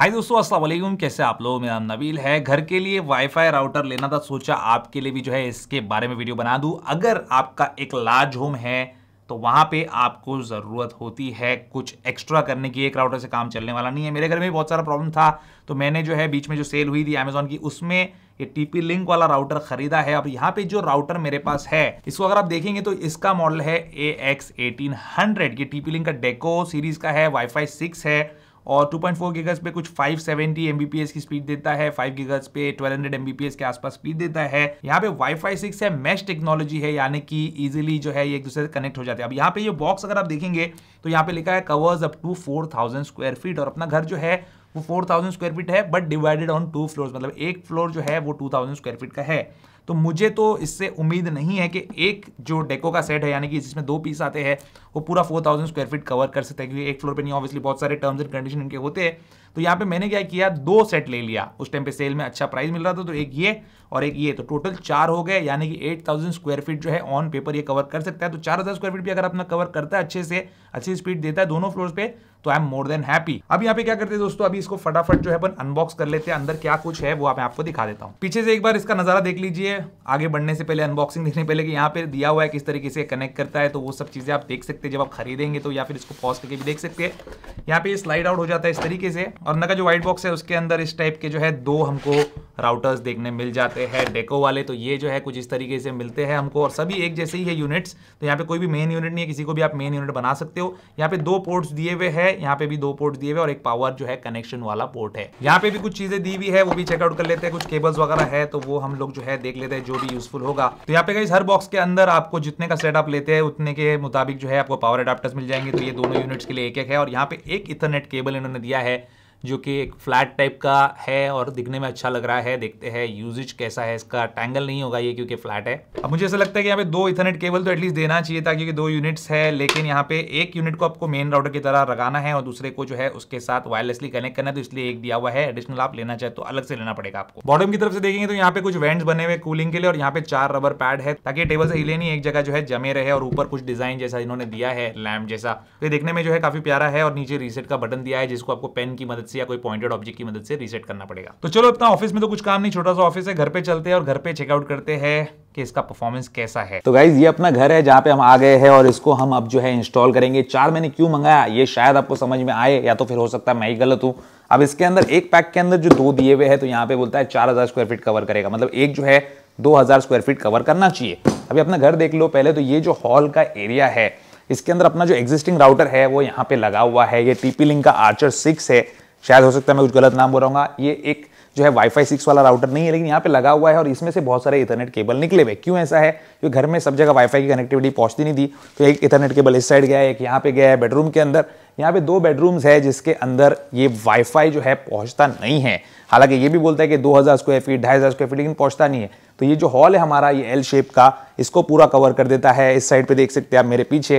हाय दोस्तों अस्सलाम वालेकुम कैसे आप लोग मेरा नाम नबील है घर के लिए वाईफाई राउटर लेना था सोचा आपके लिए भी जो है इसके बारे में वीडियो बना दूं अगर आपका एक लार्ज होम है तो वहां पे आपको ज़रूरत होती है कुछ एक्स्ट्रा करने की एक राउटर से काम चलने वाला नहीं है मेरे घर में बहुत सारा प्रॉब्लम था तो मैंने जो है बीच में जो सेल हुई थी अमेजोन की उसमें ये टीपी लिंक वाला राउटर खरीदा है अब यहाँ पे जो राउटर मेरे पास है इसको अगर आप देखेंगे तो इसका मॉडल है ए एक्स एटीन हंड्रेड ये टीपी लिंक का डेको सीरीज का है वाईफाई सिक्स है और 2.4 पॉइंट पे कुछ 570 सेवेंटी की स्पीड देता है 5 गीगर्स पे 1200 हंड्रेड के आसपास स्पीड देता है यहाँ पे वाईफाई 6 है मैश टेक्नोलॉजी है यानी कि इजीली जो है ये एक दूसरे से कनेक्ट हो जाते हैं अब यहाँ पे ये बॉक्स अगर आप देखेंगे तो यहाँ पे लिखा है covers up to 4000 square feet और अपना घर जो है वो 4000 स्क्वायर फीट है but divided on two floor मतलब एक फ्लोर जो है वो 2000 स्क्वायर फीट का है तो मुझे तो इससे उम्मीद नहीं है कि एक जो डेको का सेट है यानी कि जिसमें दो पीस आते हैं वो पूरा four thousand square feet cover कर सकते हैं क्योंकि एक फ्लोर पर नहीं ऑब्वियसली बहुत सारे टर्म्स एंड कंडीशन इनके होते हैं तो यहाँ पे मैंने क्या किया दो सेट ले लिया उस टाइम पे सेल में अच्छा प्राइस मिल रहा था तो एक ये और एक ये तो टोटल चार हो गए यानी कि एट थाउजेंड स्क्वायर फीट जो है ऑन पेपर ये कवर कर सकता है तो चार हज़ार स्क्वायर फीट भी अगर अपना कवर करता है अच्छे से अच्छी स्पीड देता है दोनों फ्लोर पे तो I am more than happy अब यहाँ पे क्या करते हैं दोस्तों अभी इसको फटाफट जो है अपन अनबॉक्स कर लेते हैं अंदर क्या कुछ है वो मैं आपको दिखा देता हूँ पीछे से एक बार इसका नजारा देख लीजिए आगे बढ़ने से पहले अनबॉक्सिंग देखने पहले कि यहाँ पे दिया हुआ है किस तरीके से कनेक्ट करता है तो वो सब चीजें आप देख सकते हैं जब आप खरीदेंगे तो या फिर इसको पॉज करके भी देख सकते हैं यहाँ पे स्लाइड आउट हो जाता है इस तरीके से और नगर जो व्हाइट बॉक्स है उसके अंदर इस टाइप के जो है दो हमको राउटर्स देखने मिल जाते हैं डेको वाले तो ये जो है कुछ इस तरीके से मिलते हैं हमको और सभी एक जैसे ही है यूनिट्स तो यहाँ पे कोई भी मेन यूनिट नहीं है किसी को भी आप मेन यूनिट बना सकते हो यहाँ पे दो पोर्ट्स दिए हुए हैं यहाँ पे भी दो पोर्ट्स दिए हुए और एक पावर जो है कनेक्शन वाला पोर्ट है यहाँ पे भी कुछ चीजें दी हुई है वो भी चेकआउट कर लेते हैं कुछ केबल्स वगैरह है तो वो हम लोग जो है देख लेते हैं जो भी यूजफुल होगा तो यहाँ पे कहीं हर बॉक्स के अंदर आपको जितने का सेटअप लेते हैं उतने के मुताबिक जो है आपको पावर अडाप्टर्स मिल जाएंगे तो ये दोनों यूनिट्स के लिए एक एक है और यहाँ पे एक इथरनेट केबल इन्होंने दिया है जो कि एक फ्लैट टाइप का है और दिखने में अच्छा लग रहा है देखते हैं यूजेज कैसा है इसका टैंगल नहीं होगा ये क्योंकि फ्लैट है अब मुझे ऐसा लगता है कि यहाँ पे दो इथरनेट केबल तो एटलीस्ट देना चाहिए था क्योंकि दो यूनिट्स है लेकिन यहाँ पे एक यूनिट को आपको मेन राउटर की तरह लगाना है और दूसरे को जो है उसके साथ वायरलेसली कनेक्ट करना है तो इसलिए एक दिया हुआ है एडिशनल आप लेना चाहे तो अलग से लेना पड़ेगा आपको बॉडम की तरफ से देखेंगे तो यहाँ पे कुछ वेंट्स बने हुए कूलिंग के लिए और यहाँ पे चार रबर पैड है ताकि टेबल से हिले नहीं एक जगह जो है जमे रहे और ऊपर कुछ डिजाइन जैसा इन्होंने दिया है लैम्प जैसा तो देखने में जो है काफी प्यारा है और नीचे रीसेट का बटन दिया है जिसको आपको पेन की मदद से या कोई पॉइंटेड ऑब्जेक्ट की मदद से रीसेट करना पड़ेगा तो चलो अपना ऑफिस में तो कुछ काम नहीं छोटा सा ऑफिस है घर पे चलते हैं और घर पे चेकआउट करते हैं कि इसका परफॉर्मेंस कैसा है तो गाइज ये अपना घर है जहाँ पे हम आ गए हैं और इसको हम अब जो है इंस्टॉल करेंगे चार मैंने क्यों मंगाया ये शायद आपको समझ में आए या तो फिर हो सकता है मैं ही गलत हूँ अब इसके अंदर एक पैक के अंदर जो दो दिए हुए हैं तो यहाँ पे बोलता है चार हजार स्क्वायर फीट कवर करेगा मतलब एक जो है दो हजार स्क्वायर फीट कवर करना चाहिए अभी अपना घर देख लो पहले तो ये जो हॉल का एरिया है इसके अंदर अपना जो एग्जिस्टिंग राउटर है वो यहाँ पे लगा हुआ है ये टीपी लिंक का आर्चर सिक्स है शायद हो सकता है मैं कुछ गलत नाम बोल रहा हाँ, ये एक जो है वाईफाई सिक्स वाला राउटर नहीं है लेकिन यहाँ पे लगा हुआ है और इसमें से बहुत सारे इथरनेट केबल निकले हुए क्यों ऐसा है क्योंकि घर में सब जगह वाईफाई की कनेक्टिविटी पहुँचती नहीं थी तो एक इथरनेट केबल इस साइड गया है एक यहाँ पे गया है बेडरूम के अंदर यहाँ पे दो बेडरूम्स है जिसके अंदर ये वाईफाई जो है पहुँचता नहीं है हालांकि ये भी बोलता है कि 2000 स्क्वायर फीट ढाई हज़ार स्क्वायर फीट लेकिन पहुँचता नहीं है तो ये जो हॉल है हमारा ये एल शेप का इसको पूरा कवर कर देता है इस साइड पर देख सकते हैं आप मेरे पीछे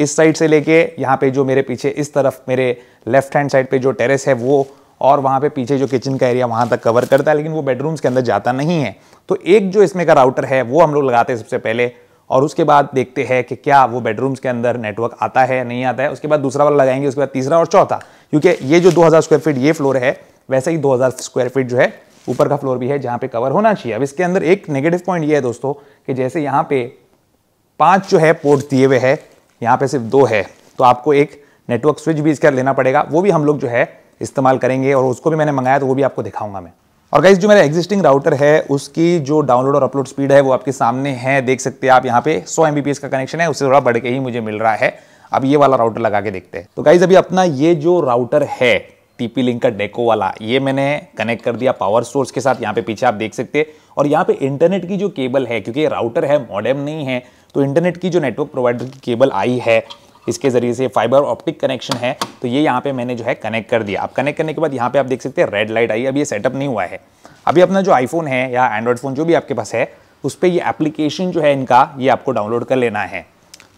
इस साइड से लेके यहाँ पे जो मेरे पीछे इस तरफ मेरे लेफ्ट हैंड साइड पे जो टेरेस है वो और वहाँ पे पीछे जो किचन का एरिया वहाँ तक कवर करता है लेकिन वो बेडरूम्स के अंदर जाता नहीं है तो एक जो इसमें का राउटर है वो हम लोग लगाते हैं सबसे पहले और उसके बाद देखते हैं कि क्या वो बेडरूम्स के अंदर नेटवर्क आता है नहीं आता है उसके बाद दूसरा वाला लगाएंगे उसके बाद तीसरा और चौथा क्योंकि ये जो दो स्क्वायर फीट ये फ्लोर है वैसे ही दो स्क्वायर फीट जो है ऊपर का फ्लोर भी है जहाँ पे कवर होना चाहिए अब इसके अंदर एक नेगेटिव पॉइंट ये है दोस्तों कि जैसे यहाँ पे पाँच जो है पोर्ट दिए हुए हैं यहाँ पे सिर्फ दो है तो आपको एक नेटवर्क स्विच भी इसका लेना पड़ेगा वो भी हम लोग जो है इस्तेमाल करेंगे और उसको भी मैंने मंगाया तो वो भी आपको दिखाऊंगा मैं और गाइज जो मेरा एग्जिस्टिंग राउटर है उसकी जो डाउनलोड और अपलोड स्पीड है वो आपके सामने है देख सकते हैं आप यहाँ पे सौ एम का कनेक्शन है उससे थोड़ा बढ़ के ही मुझे मिल रहा है अब ये वाला राउटर लगा के देखते हैं तो गाइज अभी अपना ये जो राउटर है टीपी लिंक का डेको वाला ये मैंने कनेक्ट कर दिया पावर सोर्स के साथ यहाँ पे पीछे आप देख सकते हैं और यहाँ पे इंटरनेट की जो केबल है क्योंकि ये राउटर है मॉडेम नहीं है तो इंटरनेट की जो नेटवर्क प्रोवाइडर की केबल आई है इसके ज़रिए से फाइबर ऑप्टिक कनेक्शन है तो ये यहाँ पे मैंने जो है कनेक्ट कर दिया आप कनेक्ट करने के बाद यहाँ पे आप देख सकते हैं रेड लाइट आई अभी ये सेटअप नहीं हुआ है अभी अपना जो आईफोन है या एंड्रॉयड फ़ोन जो भी आपके पास है उस पर ये एप्लीकेशन जो है इनका ये आपको डाउनलोड कर लेना है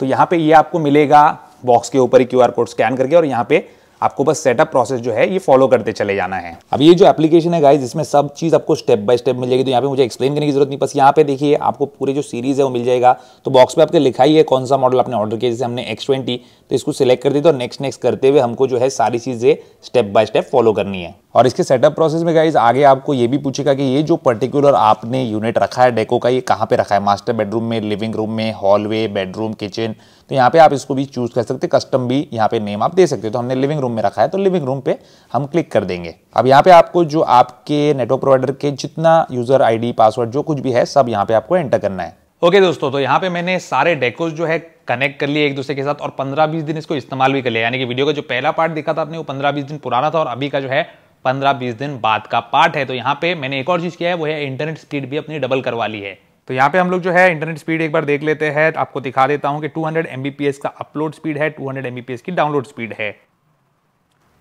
तो यहाँ पर ये आपको मिलेगा बॉक्स के ऊपर ही क्यू कोड स्कैन करके और यहाँ पर आपको बस सेटअप प्रोसेस जो है ये फॉलो करते चले जाना है अब ये जो एप्लीकेशन है गाइज इसमें सब चीज़ आपको स्टेप बाय स्टेप मिल जाएगी तो यहाँ पे मुझे एक्सप्लेन करने की जरूरत नहीं बस यहाँ पे देखिए आपको पूरे जो सीरीज़ है वो मिल जाएगा तो बॉक्स पे आपके लिखा ही है कौन सा मॉडल आपने ऑर्डर किया जैसे हमने एक्स ट्वेंटी तो इसको सिलेक्ट कर दी तो नेक्स्ट नेक्स्ट करते हुए हमको जो है सारी चीज़ें स्टेप बाय स्टेप फॉलो करनी है और इसके सेटअप प्रोसेस में गाइज आगे आपको ये भी पूछेगा कि ये जो पर्टिकुलर आपने यूनिट रखा है डेको का ये कहाँ पे रखा है मास्टर बेडरूम में लिविंग रूम में हॉलवे बेडरूम किचन तो यहाँ पे आप इसको भी चूज़ कर सकते कस्टम भी यहाँ पे नेम आप दे सकते हो तो हमने लिविंग रूम में रखा है तो लिविंग रूम पे हम क्लिक कर देंगे अब यहाँ पे आपको जो आपके नेटवर्क प्रोवाइडर के जितना यूज़र आई पासवर्ड जो कुछ भी है सब यहाँ पे आपको एंटर करना है ओके दोस्तों तो यहाँ पे मैंने सारे डेकोज जो है कनेक्ट कर लिए एक दूसरे के साथ और 15-20 दिन इसको इस्तेमाल भी कर लिया यानी कि वीडियो का जो पहला पार्ट देखा था आपने वो 15-20 दिन पुराना था और अभी का जो है पंद्रह बीस दिन बाद का पार्ट है तो यहाँ पे मैंने एक और चीज़ किया है वो है इंटरनेट स्पीड भी अपनी डबल करवा ली है तो यहाँ पे हम लोग जो है इंटरनेट स्पीड एक बार देख लेते हैं तो आपको दिखा देता हूँ कि 200 एमबीपीएस का अपलोड स्पीड है 200 एमबीपीएस की डाउनलोड स्पीड है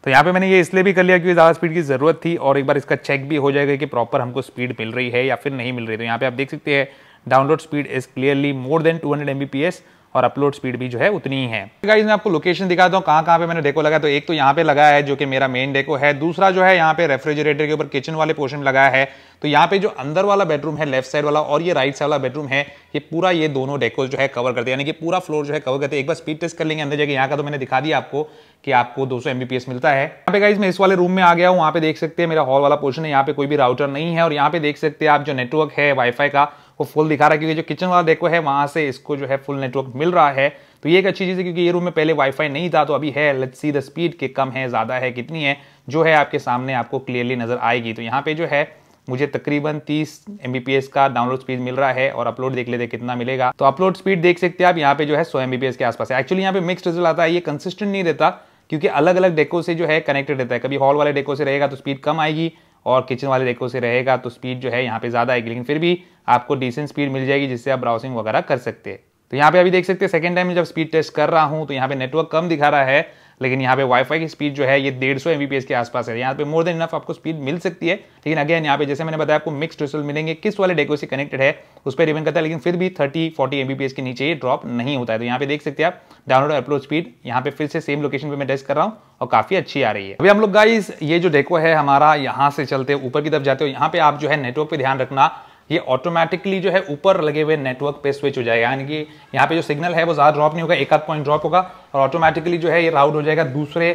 तो यहाँ पे मैंने ये इसलिए भी कर लिया क्योंकि ज़्यादा स्पीड की ज़रूरत थी और एक बार इसका चेक भी हो जाएगा कि प्रॉपर हमको स्पीड मिल रही है या फिर नहीं मिल रही तो यहाँ पे आप देख सकते हैं download speed is clearly more than two hundred और अपलोड स्पीड भी जो है उतनी ही है मैं आपको लोकेशन दिखाता हूँ कहाँ कहाँ पे मैंने डेको लगाया तो एक तो यहाँ पे लगाया है जो कि मेरा मेन डेको है दूसरा जो है यहाँ पे रेफ्रिजरेटर के ऊपर किचन वाले पोर्शन लगाया है तो यहाँ पे जो अंदर वाला बेडरूम है लेफ्ट साइड वाला और ये राइट साइड वाला बेडरूम है ये पूरा ये दोनों डेको जो है कवर करते हैं यानी कि पूरा फ्लोर जो है कवर करते हैं एक बार स्पीड टेस्ट कर लेंगे अंदर जाके यहाँ का तो मैंने दिखा दिया आपको कि आपको 200 एमबीपीएस मिलता है यहाँ पे गाइज मैं इस वाले रूम में आ गया हूँ वहाँ पे देख सकते हैं मेरा हॉल वाला पोर्शन है यहाँ पे कोई भी राउटर नहीं है और यहाँ पे देख सकते हैं आप जो नेटवर्क है वाईफाई का वो फुल दिखा रहा है क्योंकि जो किचन वाला देखो है वहाँ से इसको जो है फुल नेटवर्क मिल रहा है तो ये एक अच्छी चीज़ है क्योंकि ये रूम में पहले वाईफाई नहीं था तो अभी है लेट्स सी द स्पीड के कम है ज़्यादा है कितनी है जो है आपके सामने आपको क्लियरली नज़र आएगी तो यहाँ पे जो है मुझे तकरीबन 30 एम का डाउनलोड स्पीड मिल रहा है और अपलोड देख लेते कितना मिलेगा तो अपलोड स्पीड देख सकते हैं आप यहाँ पे जो है 100 एम के आसपास है एक्चुअली यहाँ पे मिक्स रिजल्ट आता है ये कंसिस्टेंट नहीं रहता क्योंकि अलग अलग डेको से जो है कनेक्टेड रहता है कभी हॉल वाले डेको से रहेगा तो स्पीड कम आएगी और किचन वाले देखो से रहेगा तो स्पीड जो है यहाँ पे ज़्यादा आएगी लेकिन फिर भी आपको डिसेंट स्पीड मिल जाएगी जिससे आप ब्राउसिंग वगैरह कर सकते हैं तो यहाँ पे अभी देख सकते हैं सेकेंड टाइम जब स्पीड टेस्ट कर रहा हूँ तो यहाँ पे नेटवर्क कम दिखा रहा है लेकिन यहाँ पे वाईफाई की स्पीड जो है ये डेढ़ सौ के आसपास है यहाँ पे मोर देन इनफ आपको स्पीड मिल सकती है लेकिन अगेन यहाँ पे जैसे मैंने बताया आपको मिक्स रिसल मिलेंगे किस वाले डेको से कनेक्टेड है उस पर डिपेंड करता है लेकिन फिर भी थर्टी फोर्टी एमबीपीएस के नीचे ये ड्रॉप नहीं होता है तो यहाँ पे देख सकते हैं आप डाउनलोड अपलोड स्पीड यहाँ पे फिर से सेम लोकेशन पर मैं टेस्ट कर रहा हूँ और काफी अच्छी आ रही है अभी हम लोग गाइज ये जो डेको है हमारा यहाँ से चलते ऊपर की तरफ जाते हो यहाँ पे आप जो है नेटवर्क पर ध्यान रखना ये ऑटोमेटिकली जो है ऊपर लगे हुए नेटवर्क पे स्विच हो जाएगा यानी कि यहाँ पे जो सिग्नल है वो ज़्यादा ड्रॉप नहीं होगा एक आध पॉइंट ड्रॉप होगा और ऑटोमेटिकली जो है ये राउट हो जाएगा दूसरे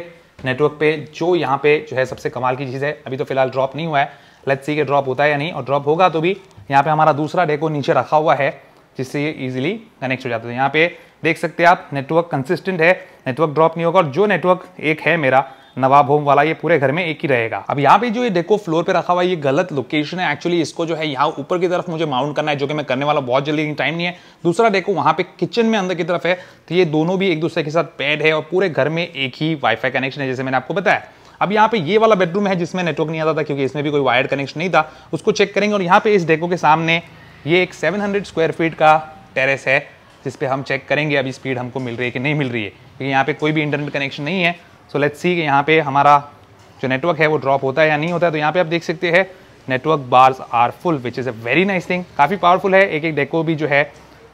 नेटवर्क पे जो यहाँ पे जो है सबसे कमाल की चीज़ है अभी तो फिलहाल ड्रॉप नहीं हुआ है लेट्स सी के ड्रॉप होता है या नहीं और ड्रॉप होगा तो भी यहाँ पे हमारा दूसरा डेको नीचे रखा हुआ है जिससे ये ईजिली कनेक्ट हो जाता है यहाँ पे देख सकते हैं आप नेटवर्क कंसिस्टेंट है नेटवर्क ड्रॉप नहीं होगा और जो नेटवर्क एक है मेरा नवाब होम वाला ये पूरे घर में एक ही रहेगा अब यहाँ पे जो ये देखो फ्लोर पे रखा हुआ ये गलत लोकेशन है एक्चुअली इसको जो है यहाँ ऊपर की तरफ मुझे माउंट करना है जो कि मैं करने वाला बहुत जल्दी टाइम नहीं है दूसरा देखो वहाँ पे किचन में अंदर की तरफ है तो ये दोनों भी एक दूसरे के साथ पेड है और पूरे घर में एक ही वाईफाई कनेक्शन है जैसे मैंने आपको बताया अब यहाँ पे ये वाला बेडरूम है जिसमें नेटवर्क नहीं आता था क्योंकि इसमें भी कोई वायर कनेक्शन नहीं था उसको चेक करेंगे और यहाँ पे इस डेको के सामने ये एक 700 स्क्वायर फीट का टेरेस है जिसपे हम चेक करेंगे अभी स्पीड हमको मिल रही है कि नहीं मिल रही है क्योंकि यहाँ पे कोई भी इंटरनेट कनेक्शन नहीं है सो लेट्स सी कि यहाँ पे हमारा जो नेटवर्क है वो ड्रॉप होता है या नहीं होता है तो यहाँ पे आप देख सकते हैं network bars are full which is a very nice thing काफ़ी पावरफुल है एक एक डेको भी जो है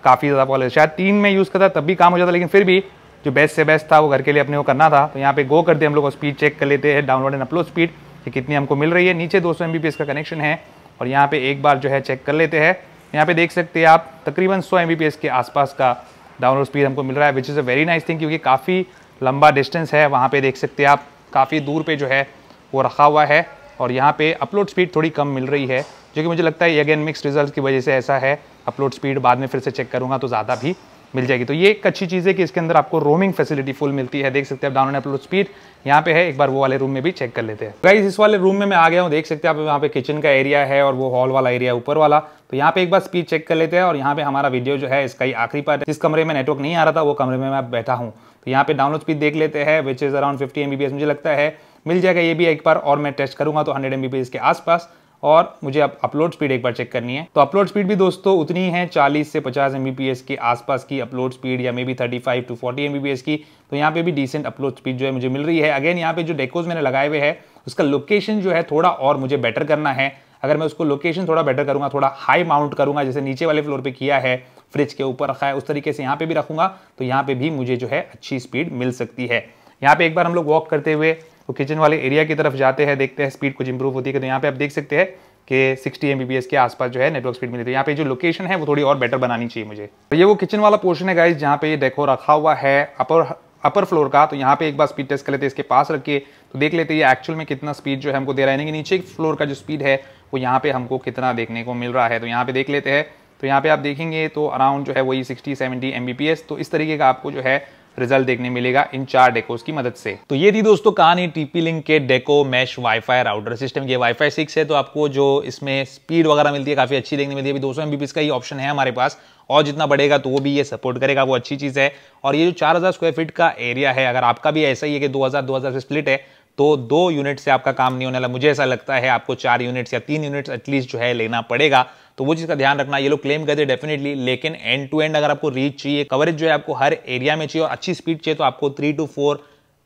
काफ़ी ज़्यादा पॉल शायद तीन में यूज़ करता तब भी काम हो जाता लेकिन फिर भी जो बेस्ट से बेस्ट था वो घर के लिए अपने को करना था तो यहाँ पे गो करते हम लोग स्पीड चेक कर लेते हैं डाउनलोड एंड अपलोड स्पीड कि कितनी हमको मिल रही है नीचे दो सौ का कनेक्शन है और यहाँ पे एक बार जो है चेक कर लेते हैं यहाँ पे देख सकते हैं आप तकरीबन 100 एम के आसपास का डाउनलोड स्पीड हमको मिल रहा है which is a very nice thing क्योंकि काफ़ी लंबा डिस्टेंस है वहाँ पे देख सकते हैं आप काफ़ी दूर पे जो है वो रखा हुआ है और यहाँ पे अपलोड स्पीड थोड़ी कम मिल रही है जो कि मुझे लगता है अगेन मिक्स रिजल्ट की वजह से ऐसा है अपलोड स्पीड बाद में फिर से चेक करूँगा तो ज़्यादा भी मिल जाएगी तो ये एक अच्छी चीज़ है कि इसके अंदर आपको रोमिंग फैसिलिटी फुल मिलती है देख सकते हैं आप डाउन अपलोड स्पीड यहाँ पे है एक बार वो वाले रूम में भी चेक कर लेते हैं गाइस इस वाले रूम में मैं आ गया हूँ देख सकते हैं आप यहाँ पे किचन का एरिया है और वो हॉल वाला एरिया ऊपर वाला तो यहाँ पे एक बार स्पीड चेक कर लेते हैं और यहाँ पे हमारा वीडियो जो है इसका ही आखिरी पार्ट जिस कमरे में नेटवर्क नहीं आ रहा था वो कमरे में मैं बैठा हूँ तो यहाँ पे डाउनलोड स्पीड देख लेते हैं which is around fifty M मुझे लगता है मिल जाएगा ये भी एक बार और मैं टेस्ट करूँगा तो हंड्रेड एम के आसपास और मुझे अब अपलोड स्पीड एक बार चेक करनी है तो अपलोड स्पीड भी दोस्तों उतनी ही है 40 से 50 एम के आसपास की अपलोड स्पीड या maybe 35 two forty M की तो यहाँ पे भी डिसेंट अपलोड स्पीड जो है मुझे मिल रही है अगेन यहाँ पे जो डेकोज मैंने लगाए हुए हैं उसका लोकेशन जो है थोड़ा और मुझे बेटर करना है अगर मैं उसको लोकेशन थोड़ा बेटर करूँगा थोड़ा हाई माउंट करूँगा जैसे नीचे वाले फ्लोर पर किया है फ्रिज के ऊपर रखा है उस तरीके से यहाँ पे भी रखूंगा तो यहाँ पे भी मुझे जो है अच्छी स्पीड मिल सकती है यहाँ पे एक बार हम लोग वॉक करते हुए तो किचन वाले एरिया की तरफ जाते हैं देखते हैं स्पीड कुछ इंप्रूव होती है तो यहाँ पे आप देख सकते हैं कि 60 एम के आसपास जो है नेटवर्क स्पीड मिली तो यहाँ पे जो लोकेशन है वो थोड़ी और बेटर बनानी चाहिए मुझे तो ये वो किचन वाला पोर्शन है गाइज जहाँ पे ये डेको रखा हुआ है अपर अपर फ्लोर का तो यहाँ पे एक बार स्पीड टेस्ट कर लेते हैं इसके पास रखिए तो देख लेते हैं ये एक्चुअल में कितना स्पीड जो है हमको दे रहा है नीचे फ्लोर का जो स्पीड है वो यहाँ पे हमको कितना देखने को मिल रहा है तो यहाँ पे देख लेते हैं तो यहाँ पे आप देखेंगे तो अराउंड जो है वही 60 70 Mbps तो इस तरीके का आपको जो है रिजल्ट देखने मिलेगा इन चार डेकोस की मदद से तो ये थी दोस्तों कहानी टीपी लिंक के Deco mesh wifi router system ये वाईफाई सिक्स है तो आपको जो इसमें स्पीड वगैरह मिलती है काफी अच्छी देखने मिलती है अभी दो सौ का ही ऑप्शन है हमारे पास और जितना बढ़ेगा तो वो भी ये सपोर्ट करेगा वो अच्छी चीज़ है और ये जो चार स्क्वायर फीट का एरिया है अगर आपका भी ऐसा ही है कि दो हजार से स्प्लिट है तो दो यूनिट से आपका काम नहीं होने वाला मुझे ऐसा लगता है आपको चार यूनिट्स या तीन यूनिट्स एटलीस्ट जो है लेना पड़ेगा तो वो चीज़ का ध्यान रखना ये लोग क्लेम करते डेफिनेटली लेकिन एंड टू एंड अगर आपको रीच चाहिए कवरेज जो है आपको हर एरिया में चाहिए और अच्छी स्पीड चाहिए तो आपको थ्री टू फोर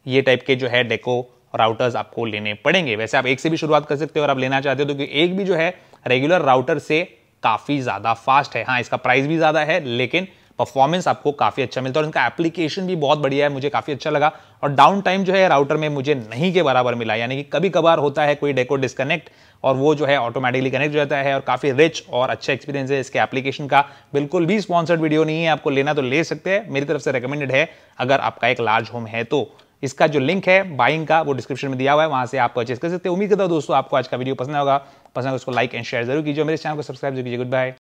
ये टाइप के जो है डेको राउटर्स आपको लेने पड़ेंगे वैसे आप एक से भी शुरुआत कर सकते हो और आप लेना चाहते हो तो क्योंकि एक भी जो है रेगुलर राउटर से काफ़ी ज़्यादा फास्ट है हाँ इसका प्राइस भी ज़्यादा है लेकिन परफॉर्मेंस आपको काफ़ी अच्छा मिलता है और इनका एप्लीकेशन भी बहुत बढ़िया है मुझे काफ़ी अच्छा लगा और डाउन टाइम जो है राउटर में मुझे नहीं के बराबर मिला यानी कि कभी कभार होता है कोई डेको डिस्कनेक्ट और वो जो है ऑटोमेटिकली कनेक्ट हो जाता है और काफ़ी रिच और अच्छा एक्सपीरियंस है इसके एप्लीकेशन का बिल्कुल भी स्पॉन्सर्ड वीडियो नहीं है आपको लेना तो ले सकते हैं मेरी तरफ से रिकमेंडेड है अगर आपका एक लार्ज होम है तो इसका जो लिंक है बाइंग का वो डिस्क्रिप्शन में दिया हुआ है वहाँ से आप परचेस कर सकते हैं उम्मीद करता हूँ दोस्तों आपको आज का वीडियो पसंद होगा पसंद होगा तो उसको लाइक एंड शेयर जरूर कीजिए मेरे चैनल को सब्सक्राइब जरूर कीजिए गुड बाय